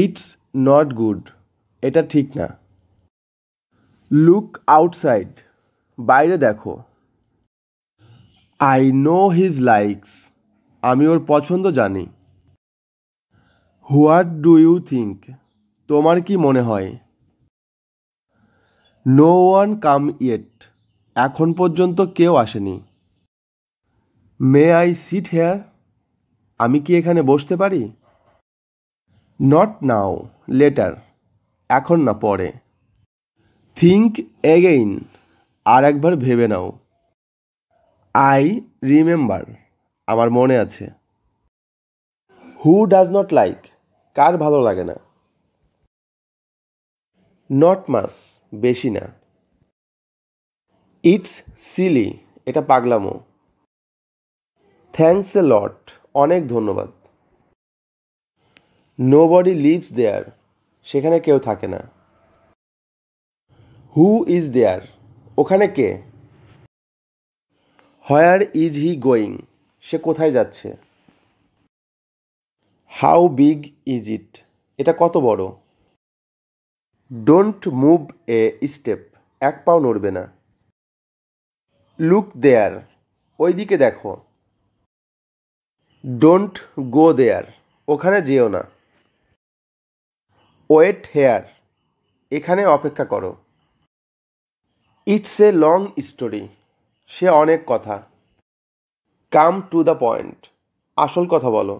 it's not good এটা ঠিক না লুক আউটসাইড বাইরে দেখো আই নো হিজ লাইকস আমি ওর পছন্দ জানি হোয়াট ডু ইউ থিঙ্ক তোমার কি মনে হয় নো ওয়ান কাম ইয়েট এখন পর্যন্ত কেউ আসেনি মে আই সিট হেয়ার আমি কি এখানে বসতে পারি নট নাও লেটার এখন না পরে থিঙ্ক এগেইন আর একবার ভেবে নাও আই রিমেম্বার আমার মনে আছে who does not like car ভালো লাগে না নট মাস বেশি না ইটস সিলি এটা পাগলামো থ্যাংকস এ লট অনেক ধন্যবাদ নো বডি লিভস দেয়ার সেখানে কেউ থাকে না হু ইজ দেয়ার ওখানে কে হোয়ার ইজ হি গোয়িং সে কোথায় যাচ্ছে হাউ বিগ ইজ ইট এটা কত বড় ডোন্ট মুভ এ স্টেপ এক পাও নড়বে না লুক দেয়ার ওই দিকে দেখো ডোন্ট গো দেয়ার ওখানে যেও না ওয়েট হেয়ার এখানে অপেক্ষা করো ইটস এ লং স্টোরি সে অনেক কথা কাম টু দ্য পয়েন্ট আসল কথা বলো